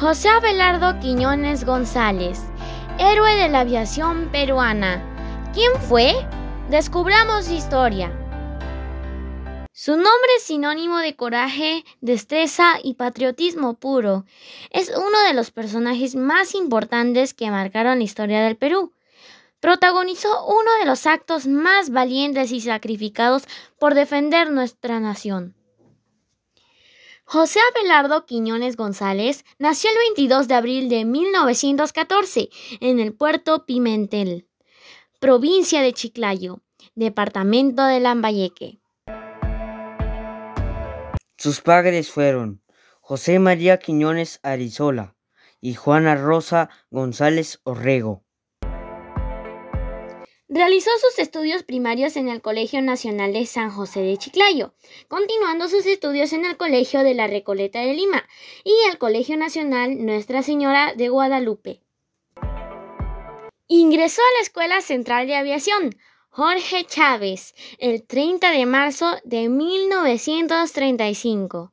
José Abelardo Quiñones González, héroe de la aviación peruana. ¿Quién fue? Descubramos su historia. Su nombre es sinónimo de coraje, destreza y patriotismo puro. Es uno de los personajes más importantes que marcaron la historia del Perú. Protagonizó uno de los actos más valientes y sacrificados por defender nuestra nación. José Abelardo Quiñones González nació el 22 de abril de 1914 en el puerto Pimentel, provincia de Chiclayo, departamento de Lambayeque. Sus padres fueron José María Quiñones Arizola y Juana Rosa González Orrego. Realizó sus estudios primarios en el Colegio Nacional de San José de Chiclayo, continuando sus estudios en el Colegio de la Recoleta de Lima y el Colegio Nacional Nuestra Señora de Guadalupe. Ingresó a la Escuela Central de Aviación Jorge Chávez el 30 de marzo de 1935.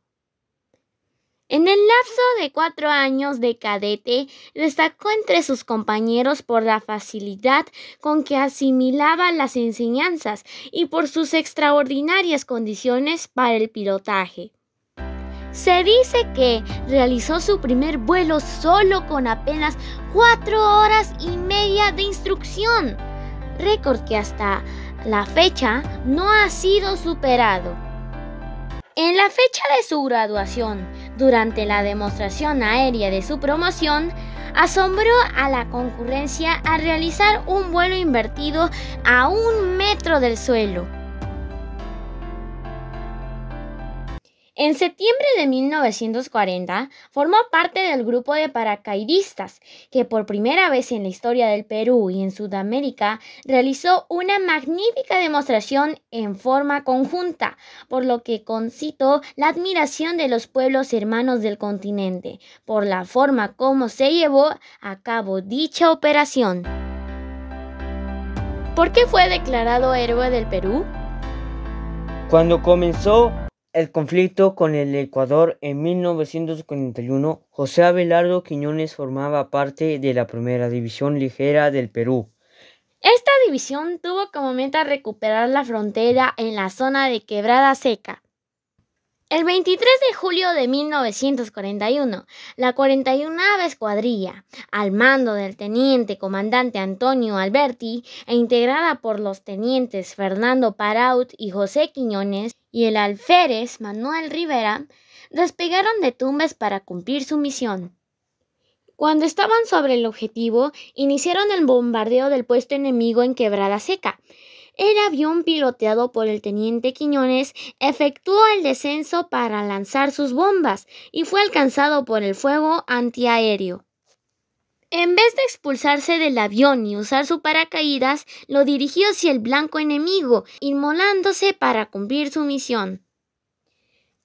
En el lapso de cuatro años de cadete, destacó entre sus compañeros por la facilidad con que asimilaba las enseñanzas y por sus extraordinarias condiciones para el pilotaje. Se dice que realizó su primer vuelo solo con apenas cuatro horas y media de instrucción, récord que hasta la fecha no ha sido superado. En la fecha de su graduación, durante la demostración aérea de su promoción, asombró a la concurrencia al realizar un vuelo invertido a un metro del suelo En septiembre de 1940 formó parte del grupo de paracaidistas que por primera vez en la historia del Perú y en Sudamérica realizó una magnífica demostración en forma conjunta, por lo que concitó la admiración de los pueblos hermanos del continente por la forma como se llevó a cabo dicha operación. ¿Por qué fue declarado héroe del Perú? Cuando comenzó el conflicto con el Ecuador en 1941, José Abelardo Quiñones formaba parte de la primera división ligera del Perú. Esta división tuvo como meta recuperar la frontera en la zona de Quebrada Seca, el 23 de julio de 1941, la 41 Escuadrilla, al mando del teniente comandante Antonio Alberti e integrada por los tenientes Fernando Paraut y José Quiñones y el alférez Manuel Rivera, despegaron de Tumbes para cumplir su misión. Cuando estaban sobre el objetivo, iniciaron el bombardeo del puesto enemigo en Quebrada Seca, el avión piloteado por el teniente Quiñones efectuó el descenso para lanzar sus bombas y fue alcanzado por el fuego antiaéreo. En vez de expulsarse del avión y usar su paracaídas, lo dirigió hacia el blanco enemigo, inmolándose para cumplir su misión.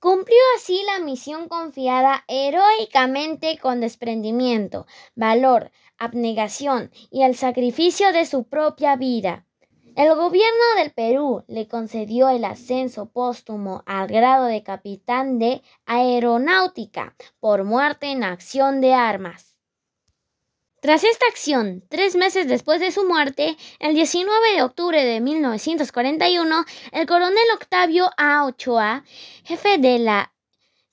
Cumplió así la misión confiada heroicamente con desprendimiento, valor, abnegación y el sacrificio de su propia vida. El gobierno del Perú le concedió el ascenso póstumo al grado de capitán de aeronáutica por muerte en acción de armas. Tras esta acción, tres meses después de su muerte, el 19 de octubre de 1941, el coronel Octavio A. Ochoa, jefe de la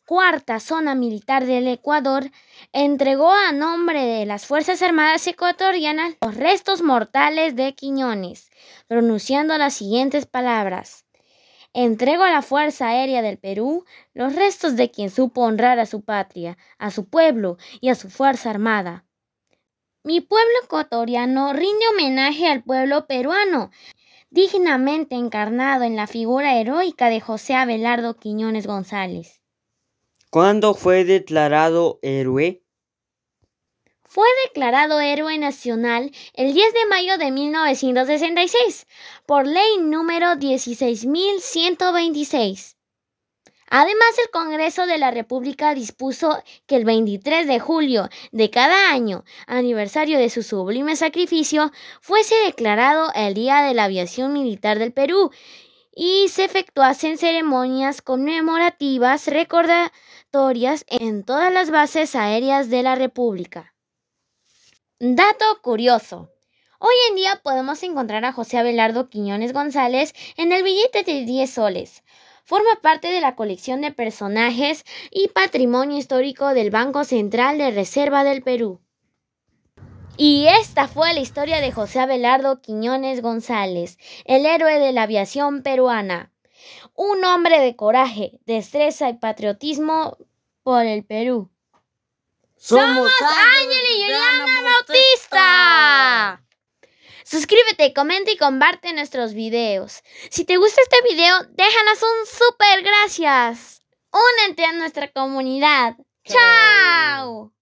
cuarta zona militar del Ecuador, entregó a nombre de las Fuerzas Armadas Ecuatorianas los restos mortales de Quiñones, pronunciando las siguientes palabras. Entrego a la Fuerza Aérea del Perú los restos de quien supo honrar a su patria, a su pueblo y a su Fuerza Armada. Mi pueblo ecuatoriano rinde homenaje al pueblo peruano, dignamente encarnado en la figura heroica de José Abelardo Quiñones González. ¿Cuándo fue declarado héroe? Fue declarado héroe nacional el 10 de mayo de 1966 por ley número 16126. Además, el Congreso de la República dispuso que el 23 de julio de cada año, aniversario de su sublime sacrificio, fuese declarado el Día de la Aviación Militar del Perú y se efectuasen ceremonias conmemorativas recordatorias en todas las bases aéreas de la República. Dato curioso. Hoy en día podemos encontrar a José Abelardo Quiñones González en el billete de 10 soles. Forma parte de la colección de personajes y patrimonio histórico del Banco Central de Reserva del Perú. Y esta fue la historia de José Abelardo Quiñones González, el héroe de la aviación peruana. Un hombre de coraje, destreza y patriotismo por el Perú. Somos Ángel y Juliana Bautista. Suscríbete, comenta y comparte nuestros videos. Si te gusta este video, déjanos un super gracias. Únete a nuestra comunidad. Chao.